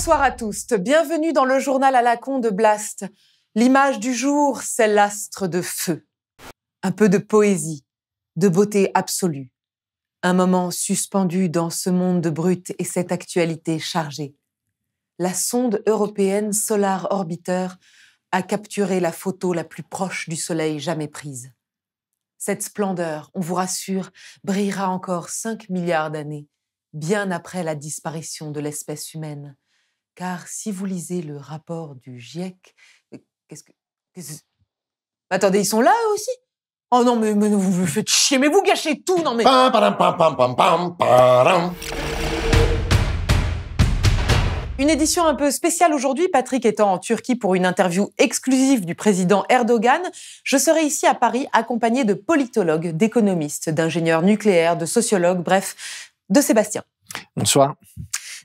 Bonsoir à tous, bienvenue dans le journal à la con de Blast. L'image du jour, c'est l'astre de feu. Un peu de poésie, de beauté absolue. Un moment suspendu dans ce monde brut et cette actualité chargée. La sonde européenne Solar Orbiter a capturé la photo la plus proche du Soleil jamais prise. Cette splendeur, on vous rassure, brillera encore 5 milliards d'années, bien après la disparition de l'espèce humaine. Car si vous lisez le rapport du GIEC, euh, qu'est-ce que. Bah, attendez, ils sont là aussi Oh non, mais, vous faites chier, mais vous gâchez tout, non mais. une édition un peu spéciale aujourd'hui, Patrick étant en Turquie pour une interview exclusive du président Erdogan. Je serai ici à Paris accompagné de politologues, d'économistes, d'ingénieurs nucléaires, de sociologues, bref, de Sébastien. Bonsoir.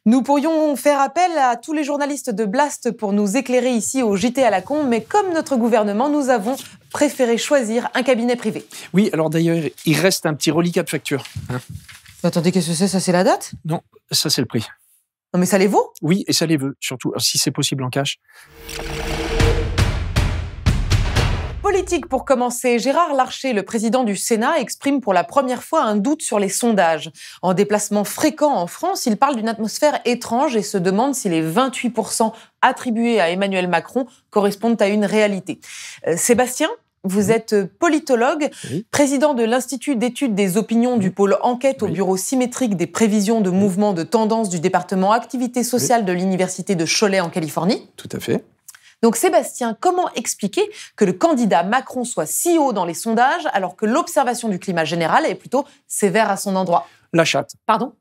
Nous pourrions faire appel à tous les journalistes de Blast pour nous éclairer ici au JT à la con, mais comme notre gouvernement, nous avons préféré choisir un cabinet privé. Oui, alors d'ailleurs, il reste un petit reliquat de facture. Hein. Attendez, qu'est-ce que c'est Ça, c'est la date Non, ça, c'est le prix. Non, mais ça les vaut Oui, et ça les veut, surtout, si c'est possible en cash politique pour commencer. Gérard Larcher, le président du Sénat, exprime pour la première fois un doute sur les sondages. En déplacement fréquent en France, il parle d'une atmosphère étrange et se demande si les 28% attribués à Emmanuel Macron correspondent à une réalité. Euh, Sébastien, vous êtes politologue, président de l'Institut d'études des opinions du pôle enquête au bureau symétrique des prévisions de mouvements de tendance du département activité sociale de l'Université de Cholet en Californie. Tout à fait. Donc Sébastien, comment expliquer que le candidat Macron soit si haut dans les sondages alors que l'observation du climat général est plutôt sévère à son endroit La chatte. Pardon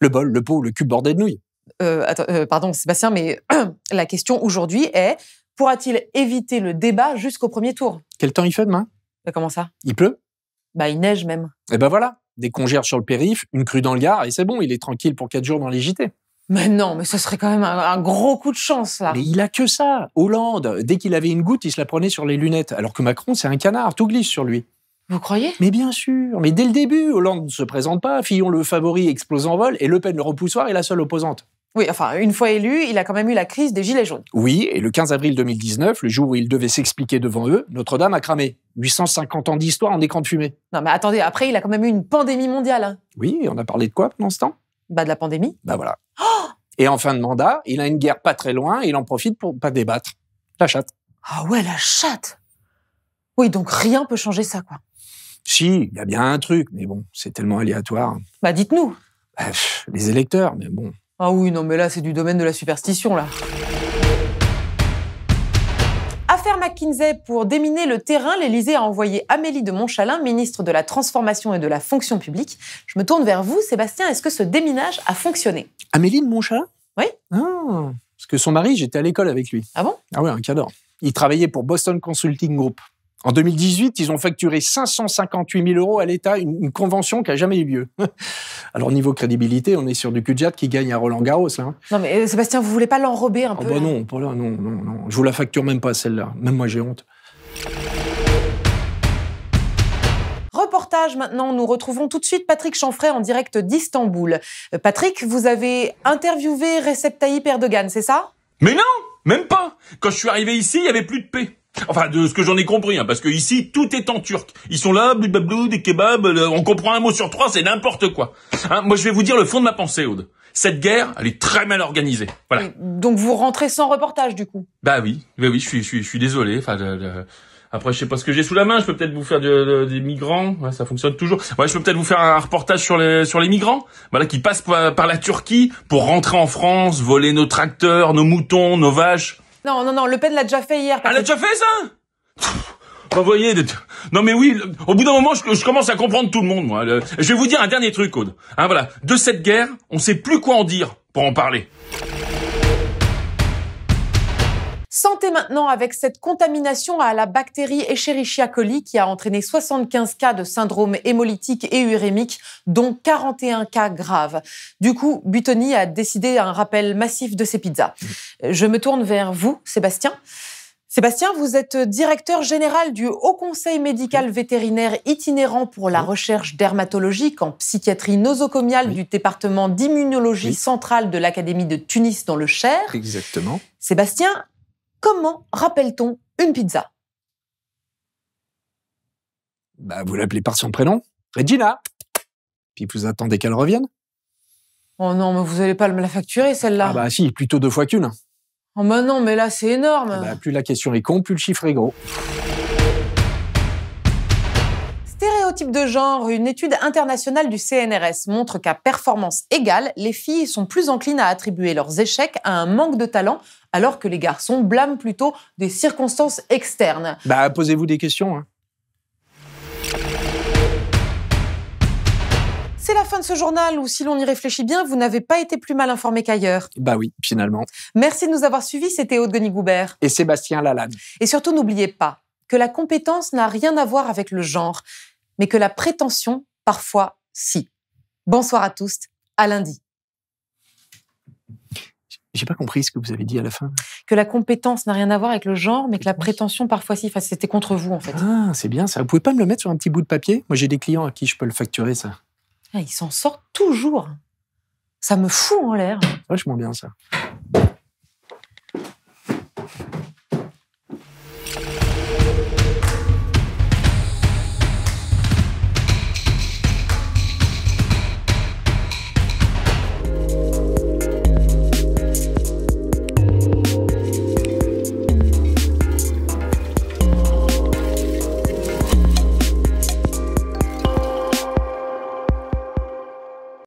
Le bol, le pot, le cube bordé de nouilles. Euh, euh, pardon Sébastien, mais la question aujourd'hui est pourra-t-il éviter le débat jusqu'au premier tour Quel temps il fait demain euh, Comment ça Il pleut Bah il neige même. Et eh ben voilà, des congères sur le périph', une crue dans le Gard, et c'est bon, il est tranquille pour quatre jours dans les mais non, mais ce serait quand même un, gros coup de chance, là. Mais il a que ça. Hollande, dès qu'il avait une goutte, il se la prenait sur les lunettes. Alors que Macron, c'est un canard, tout glisse sur lui. Vous croyez Mais bien sûr. Mais dès le début, Hollande ne se présente pas, Fillon le favori explose en vol, et Le Pen le repoussoir est la seule opposante. Oui, enfin, une fois élu, il a quand même eu la crise des Gilets jaunes. Oui, et le 15 avril 2019, le jour où il devait s'expliquer devant eux, Notre-Dame a cramé. 850 ans d'histoire en écran de fumée. Non, mais attendez, après, il a quand même eu une pandémie mondiale. Hein. Oui, on a parlé de quoi pendant ce temps Bah, de la pandémie. Bah voilà. Oh et en fin de mandat, il a une guerre pas très loin, il en profite pour pas débattre. La chatte. Ah ouais, la chatte Oui, donc rien peut changer ça, quoi. Si, il y a bien un truc, mais bon, c'est tellement aléatoire. Bah dites-nous. Bah, les électeurs, mais bon. Ah oui, non, mais là, c'est du domaine de la superstition, là. Affaire pour déminer le terrain, l'Élysée a envoyé Amélie de Montchalin, ministre de la Transformation et de la Fonction publique. Je me tourne vers vous, Sébastien. Est-ce que ce déminage a fonctionné Amélie de Montchalin Oui. Ah, parce que son mari, j'étais à l'école avec lui. Ah bon Ah oui, un cadre. Il travaillait pour Boston Consulting Group. En 2018, ils ont facturé 558 000 euros à l'État, une, convention qui n'a jamais eu lieu. Alors niveau crédibilité, on est sur du Kudjat qui gagne à Roland Garros. Là. Hein. Non mais euh, Sébastien, vous voulez pas l'enrober un ah peu bah Non, pas là, non, non, Je vous la facture même pas celle-là. Même moi j'ai honte. Reportage maintenant, nous retrouvons tout de suite Patrick Chanfray en direct d'Istanbul. Euh, Patrick, vous avez interviewé Recep Tayyip Erdogan, c'est ça Mais non, même pas Quand je suis arrivé ici, il n'y avait plus de paix. Enfin, de ce que j'en ai compris, hein, parce que ici, tout est en turc. Ils sont là, blablablou, des kebabs, on comprend un mot sur trois, c'est n'importe quoi. Hein, moi, je vais vous dire le fond de ma pensée, Aude. Cette guerre, elle est très mal organisée. Voilà. donc vous rentrez sans reportage, du coup Bah oui, bah oui, je suis, je suis, désolé. Enfin, Après, je sais pas ce que j'ai sous la main. Je peux peut-être vous faire des migrants. ça fonctionne toujours. Ouais, je peux peut-être vous faire un reportage sur les sur les migrants. Voilà, qui passent par la Turquie pour rentrer en France, voler nos tracteurs, nos moutons, nos vaches. Non, non, non, Le Pen l'a déjà fait hier. Elle l'a déjà fait, ça Vous bah, voyez, non mais oui, au bout d'un moment, je, commence à comprendre tout le monde, moi. je vais vous dire un dernier truc, Aude. Hein, voilà, de cette guerre, on ne sait plus quoi en dire pour en parler. Santé maintenant avec cette contamination à la bactérie Escherichia coli qui a entraîné 75 cas de syndrome hémolytique et urémique, dont 41 cas graves. Du coup, Butoni a décidé un rappel massif de ses pizzas. Je me tourne vers vous, Sébastien. Sébastien, vous êtes directeur général du Haut Conseil médical vétérinaire itinérant pour la recherche dermatologique en psychiatrie nosocomiale du département d'immunologie centrale de l'Académie de Tunis dans le Cher. Exactement. Sébastien, Comment rappelle-t-on une pizza bah, Vous l'appelez par son prénom, Regina. Puis vous attendez qu'elle revienne. Oh non, mais vous n'allez pas me la facturer, celle-là. Ah bah si, plutôt deux fois qu'une. Oh bah non, mais là, c'est énorme. Ah bah, plus la question est con, plus le chiffre est gros stéréotypes de genre, une étude internationale du CNRS montre qu'à performance égale, les filles sont plus enclines à attribuer leurs échecs à un manque de talent, alors que les garçons blâment plutôt des circonstances externes. Bah, posez-vous des questions. Hein. C'est la fin de ce journal où, si l'on y réfléchit bien, vous n'avez pas été plus mal informé qu'ailleurs. Bah oui, finalement. Merci de nous avoir suivis. C'était Aude goubert Et Sébastien Lalanne. Et surtout, n'oubliez pas que la compétence n'a rien à voir avec le genre mais que la prétention, parfois, si. Bonsoir à tous, à lundi. J'ai pas compris ce que vous avez dit à la fin. Que la compétence n'a rien à voir avec le genre, mais que la prétention parfois si. Enfin, c'était contre vous en fait. Ah, c'est bien ça. Vous pouvez pas me le mettre sur un petit bout de papier Moi, j'ai des clients à qui je peux le facturer ça. Ah, ils s'en sortent toujours. Ça me fout en l'air. Vachement bien ça.